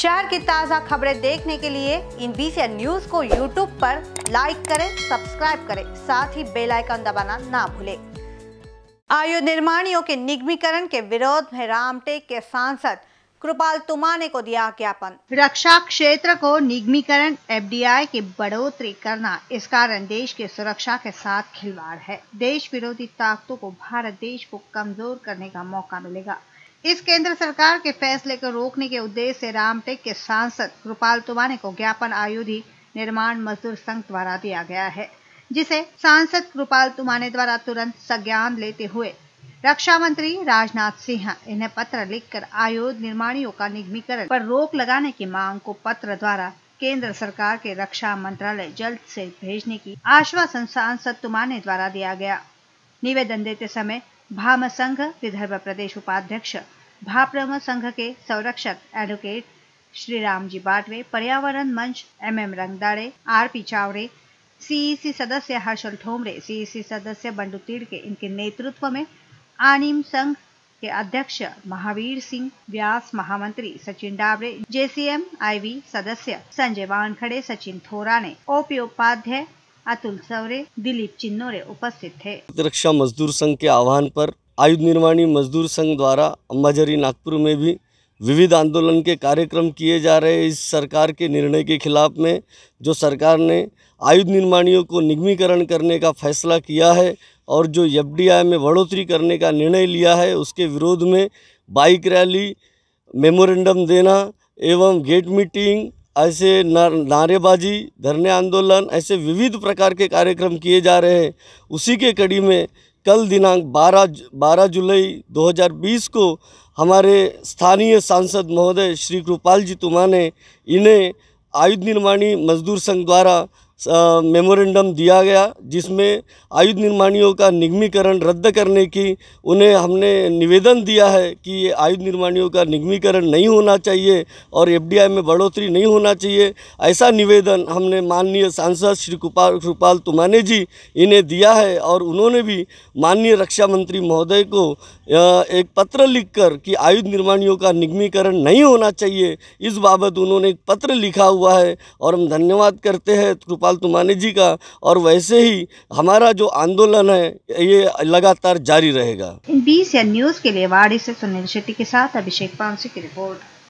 शहर की ताज़ा खबरें देखने के लिए इन बीसी न्यूज को यूट्यूब पर लाइक करें सब्सक्राइब करें साथ ही बेल आइकन दबाना ना भूलें आयु निर्माणियों के निगमीकरण के विरोध में रामटेक के सांसद कृपाल तुमाने को दिया ज्ञापन रक्षा क्षेत्र को निगमीकरण एफडीआई की बढ़ोतरी करना इस कारण देश के सुरक्षा के साथ खिलवाड़ है देश विरोधी ताकतों को भारत देश को कमजोर करने का मौका मिलेगा इस केंद्र सरकार के फैसले को रोकने के उद्देश्य से रामटेक के सांसद कृपाल तुमाने को ज्ञापन आयोधी निर्माण मजदूर संघ द्वारा दिया गया है जिसे सांसद कृपाल तुमाने द्वारा तुरंत संज्ञान लेते हुए रक्षा मंत्री राजनाथ सिंह इन्हें पत्र लिखकर आयोध निर्माणियों का निगमीकरण पर रोक लगाने की मांग को पत्र द्वारा केंद्र सरकार के रक्षा मंत्रालय जल्द से भेजने की आश्वासन सांसद तुमाने द्वारा दिया गया निवेदन देते समय भाम संघ विदर्भ प्रदेश उपाध्यक्ष भाप्रम संघ के संरक्षक एडवोकेट श्री रामजी बाटवे पर्यावरण मंच M M Rangdade R P Chawde CEC e सदस्य हर्षल ठोमरे सीईसी e सदस्य बंडू तिड़के इनके नेतृत्व में आनीम संघ के अध्यक्ष महावीर सिंह व्यास महामंत्री सचिन डाबरे जेसीएम आईवी सदस्य संजय वानखड़े सचिन थोरा ने ओपी उपाध्याय अतुल सवरे दिलीप चिन्नोरे उपस्थित थे रक्षा मजदूर संघ के आह्वान पर आयुध निर्माणी मजदूर संघ द्वारा अम्बाझरी नागपुर में भी विविध आंदोलन के कार्यक्रम किए जा रहे इस सरकार के निर्णय के खिलाफ में जो सरकार ने आयुध निर्माणियों को निगमीकरण करने का फैसला किया है और जो एफ में बढ़ोतरी करने का निर्णय लिया है उसके विरोध में बाइक रैली मेमोरेंडम देना एवं गेट मीटिंग ऐसे नारेबाजी धरने आंदोलन ऐसे विविध प्रकार के कार्यक्रम किए जा रहे हैं उसी के कड़ी में कल दिनांक 12 12 जुलाई 2020 को हमारे स्थानीय सांसद महोदय श्री कृपाल जी तुमा ने इन्हें आयुध निर्माणी मजदूर संघ द्वारा मेमोरेंडम दिया गया जिसमें आयुध निर्माणियों का निगमीकरण रद्द करने की उन्हें हमने निवेदन दिया है कि ये आयुध निर्माणियों का निगमीकरण नहीं होना चाहिए और एफडीआई में बढ़ोतरी नहीं होना चाहिए ऐसा निवेदन हमने माननीय सांसद श्री कृपाल कृपाल तुमाने जी इन्हें दिया है और उन्होंने भी माननीय रक्षा मंत्री महोदय को एक पत्र कर कि आयुध निर्माणियों का निगमीकरण नहीं होना चाहिए इस बाबत उन्होंने एक पत्र लिखा हुआ है और हम धन्यवाद करते हैं कृपाल फालतू तुमाने जी का और वैसे ही हमारा जो आंदोलन है ये लगातार जारी रहेगा बी न्यूज़ के लिए वाड़ी से सुनील शेट्टी के साथ अभिषेक पांसी की रिपोर्ट